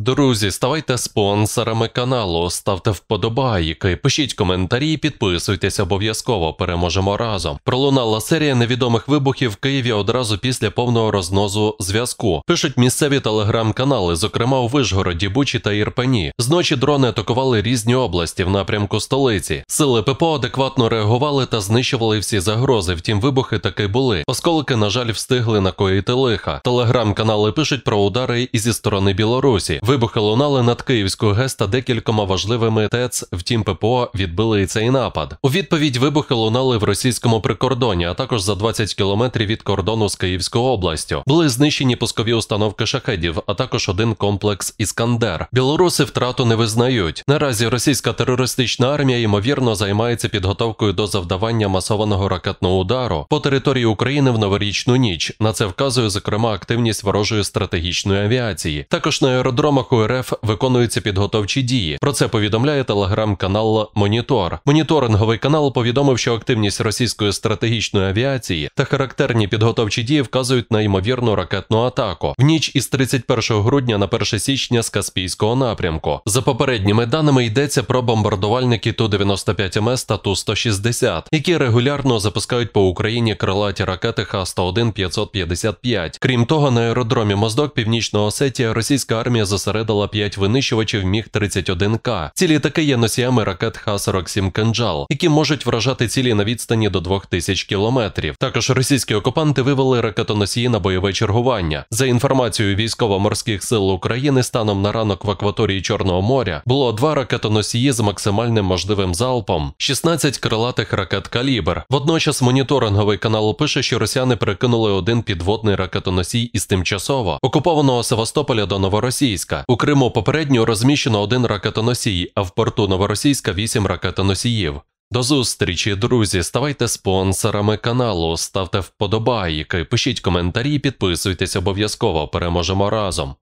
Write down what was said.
Друзі, ставайте спонсорами каналу, ставте вподобайки, пишіть коментарі, підписуйтесь обов'язково, переможемо разом. Пролунала серія невідомих вибухів в Києві одразу після повного рознозу зв'язку. Пишуть місцеві телеграм-канали, зокрема у Вишгороді, Бучі та Ірпені. Зночі дрони атакували різні області в напрямку столиці. Сили ППО адекватно реагували та знищували всі загрози. Втім, вибухи таки були. Осколки, на жаль, встигли накоїти лиха. Телеграм-канали пишуть про удари і зі сторони Білорусі. Вибухи лунали над Київською ГЕС та декількома важливими ТЕЦ, втім ППО відбили і цей напад. У відповідь вибухи лунали в російському прикордоні, а також за 20 кілометрів від кордону з Київською областю. Були знищені пускові установки шахедів, а також один комплекс Іскандер. Білоруси втрату не визнають. Наразі російська терористична армія ймовірно займається підготовкою до завдавання масованого ракетного удару по території України в новорічну ніч. На це вказує зокрема активність ворожої стратегічної авіації. Також на аеродром напрямок РФ виконуються підготовчі дії. Про це повідомляє телеграм-канал Монітор. Моніторинговий канал повідомив, що активність російської стратегічної авіації та характерні підготовчі дії вказують на ймовірну ракетну атаку в ніч із 31 грудня на 1 січня з Каспійського напрямку. За попередніми даними йдеться про бомбардувальники ту 95 МС та ту 160 які регулярно запускають по Україні крилаті ракети Х-101-555. Крім того, на аеродромі Моздок Північного Осетія російська армія зосередила зосередила 5 винищувачів міг 31 к Ці літаки є носіями ракет Х-47 «Кинджал», які можуть вражати цілі на відстані до 2000 кілометрів. Також російські окупанти вивели ракетоносії на бойове чергування. За інформацією військово-морських сил України, станом на ранок в акваторії Чорного моря було два ракетоносії з максимальним можливим залпом, 16 крилатих ракет калібр. Водночас моніторинговий канал пише, що росіяни перекинули один підводний ракетоносій із тимчасово окупованого Севастополя до Новоросійська. У Криму попередньо розміщено один ракетоносій, а в порту Новоросійська вісім ракетоносіїв. До зустрічі, друзі. Ставайте спонсорами каналу, ставте вподобайки, пишіть коментарі, підписуйтесь обов'язково. Переможемо разом.